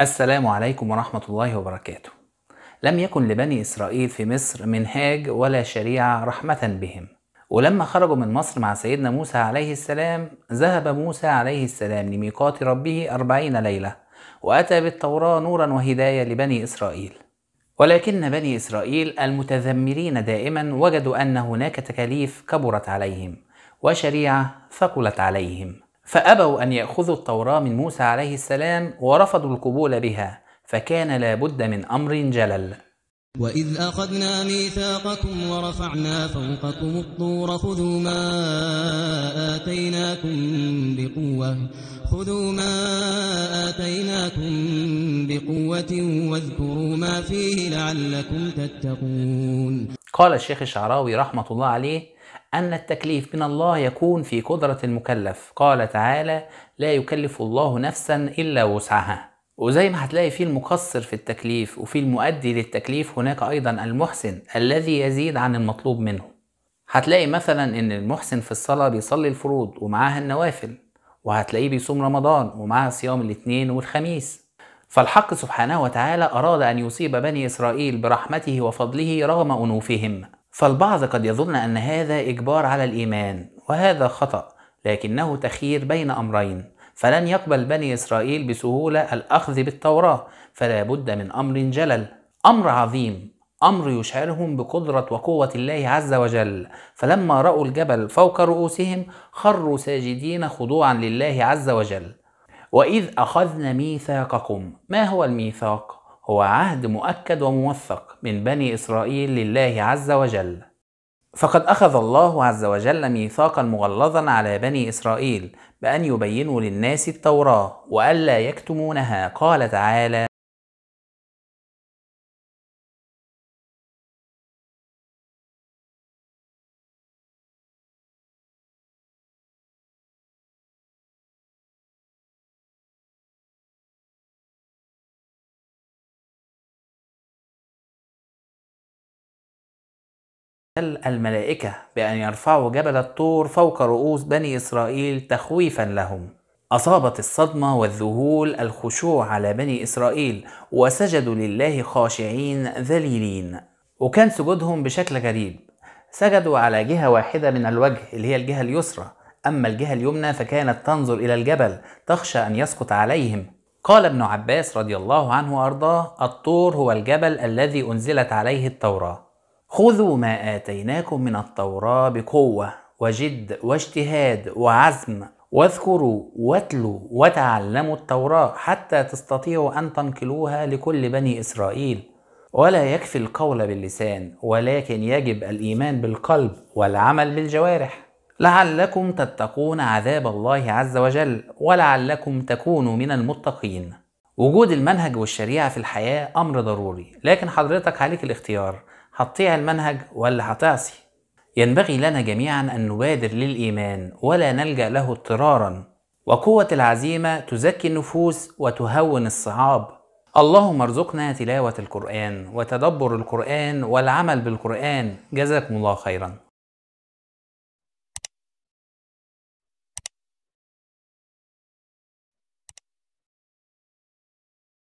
السلام عليكم ورحمة الله وبركاته. لم يكن لبني إسرائيل في مصر منهاج ولا شريعة رحمة بهم، ولما خرجوا من مصر مع سيدنا موسى عليه السلام، ذهب موسى عليه السلام لميقات ربه أربعين ليلة، وأتى بالتوراة نورا وهداية لبني إسرائيل. ولكن بني إسرائيل المتذمرين دائما وجدوا أن هناك تكاليف كبرت عليهم، وشريعة ثقلت عليهم. فأبوا أن يأخذوا التوراة من موسى عليه السلام ورفضوا القبول بها فكان لا بد من أمر جلل وإذ أخذنا ميثاقكم ورفعنا فوقكم الطور خذوا ما آتيناكم بقوة خذوا ما آتيناكم بقوة واذكروا ما فيه لعلكم تتقون قال الشيخ الشعراوي رحمة الله عليه أن التكليف من الله يكون في قدرة المكلف قال تعالى لا يكلف الله نفسا إلا وسعها وزي ما هتلاقي في المقصر في التكليف وفي المؤدي للتكليف هناك أيضا المحسن الذي يزيد عن المطلوب منه هتلاقي مثلا إن المحسن في الصلاة بيصلي الفروض ومعاها النوافل وهتلاقيه بيصوم رمضان ومعاه صيام الاثنين والخميس فالحق سبحانه وتعالى أراد أن يصيب بني إسرائيل برحمته وفضله رغم أنوفهم فالبعض قد يظن أن هذا إجبار على الإيمان وهذا خطأ لكنه تخيير بين أمرين فلن يقبل بني إسرائيل بسهولة الأخذ بالتوراة فلا بد من أمر جلل أمر عظيم أمر يشعرهم بقدرة وقوة الله عز وجل فلما رأوا الجبل فوق رؤوسهم خروا ساجدين خضوعا لله عز وجل وإذ أخذنا ميثاقكم ما هو الميثاق؟ هو عهد مؤكد وموثق من بني إسرائيل لله عز وجل فقد أخذ الله عز وجل ميثاقا مغلظا على بني إسرائيل بأن يبينوا للناس التوراة وألا يكتمونها قال تعالى الملائكة بأن يرفعوا جبل الطور فوق رؤوس بني إسرائيل تخويفا لهم أصابت الصدمة والذهول الخشوع على بني إسرائيل وسجدوا لله خاشعين ذليلين وكان سجودهم بشكل غريب سجدوا على جهة واحدة من الوجه اللي هي الجهة اليسرى أما الجهة اليمنى فكانت تنظر إلى الجبل تخشى أن يسقط عليهم قال ابن عباس رضي الله عنه وأرضاه الطور هو الجبل الذي أنزلت عليه التوراة خذوا ما آتيناكم من التوراة بقوة وجد واجتهاد وعزم واذكروا واتلوا وتعلموا التوراة حتى تستطيعوا أن تنقلوها لكل بني إسرائيل ولا يكفي القول باللسان ولكن يجب الإيمان بالقلب والعمل بالجوارح لعلكم تتقون عذاب الله عز وجل ولعلكم تكونوا من المتقين وجود المنهج والشريعة في الحياة أمر ضروري لكن حضرتك عليك الاختيار هتطيع المنهج ولا هتعصي ينبغي لنا جميعا أن نبادر للإيمان ولا نلجأ له اضطرارا وقوة العزيمة تزكي النفوس وتهون الصعاب اللهم ارزقنا تلاوة القرآن وتدبر القرآن والعمل بالقرآن جزاكم الله خيرا